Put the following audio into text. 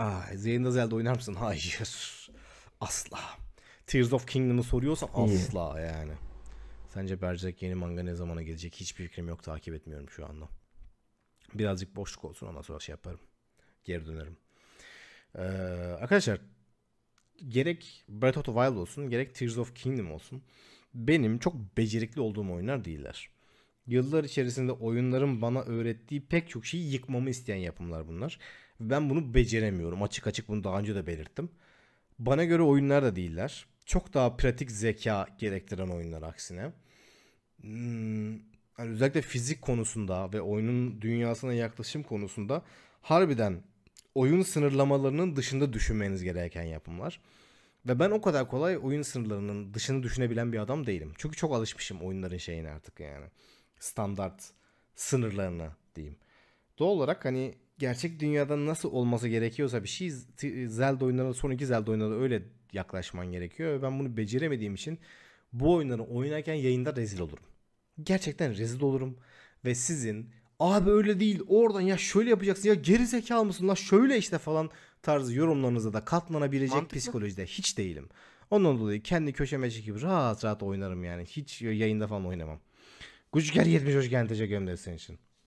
Aa, Zeyna Zelda oynar mısın? Hayır. Asla. Tears of Kingdom'ı soruyorsan, asla yani. Sence Berserk yeni manga ne zamana gelecek? Hiçbir fikrim yok. Takip etmiyorum şu anda. Birazcık boşluk olsun ama sonra şey yaparım. Geri dönerim. Ee, arkadaşlar gerek Breath of the Wild olsun gerek Tears of Kingdom olsun benim çok becerikli olduğum oyunlar değiller. Yıllar içerisinde oyunların bana öğrettiği pek çok şeyi yıkmamı isteyen yapımlar bunlar. Ben bunu beceremiyorum. Açık açık bunu daha önce de belirttim. Bana göre oyunlar da değiller. Çok daha pratik zeka gerektiren oyunlar aksine. Hmm, yani özellikle fizik konusunda ve oyunun dünyasına yaklaşım konusunda harbiden oyun sınırlamalarının dışında düşünmeniz gereken yapımlar. Ve ben o kadar kolay oyun sınırlarının dışını düşünebilen bir adam değilim. Çünkü çok alışmışım oyunların şeyine artık yani standart sınırlarına diyeyim. Doğal olarak hani gerçek dünyada nasıl olması gerekiyorsa bir şey Zelda oyunlarına son iki Zelda oyunlarına öyle yaklaşman gerekiyor. ben bunu beceremediğim için bu oyunları oynarken yayında rezil olurum. Gerçekten rezil olurum. Ve sizin abi öyle değil oradan ya şöyle yapacaksın ya geri zekalı mısın la şöyle işte falan tarzı yorumlarınıza da katlanabilecek Mantıklı. psikolojide hiç değilim. Ondan dolayı kendi köşeme çekip rahat rahat oynarım yani. Hiç yayında falan oynamam. Güç gel 70 hoş geldin teşekkür ederim senin için.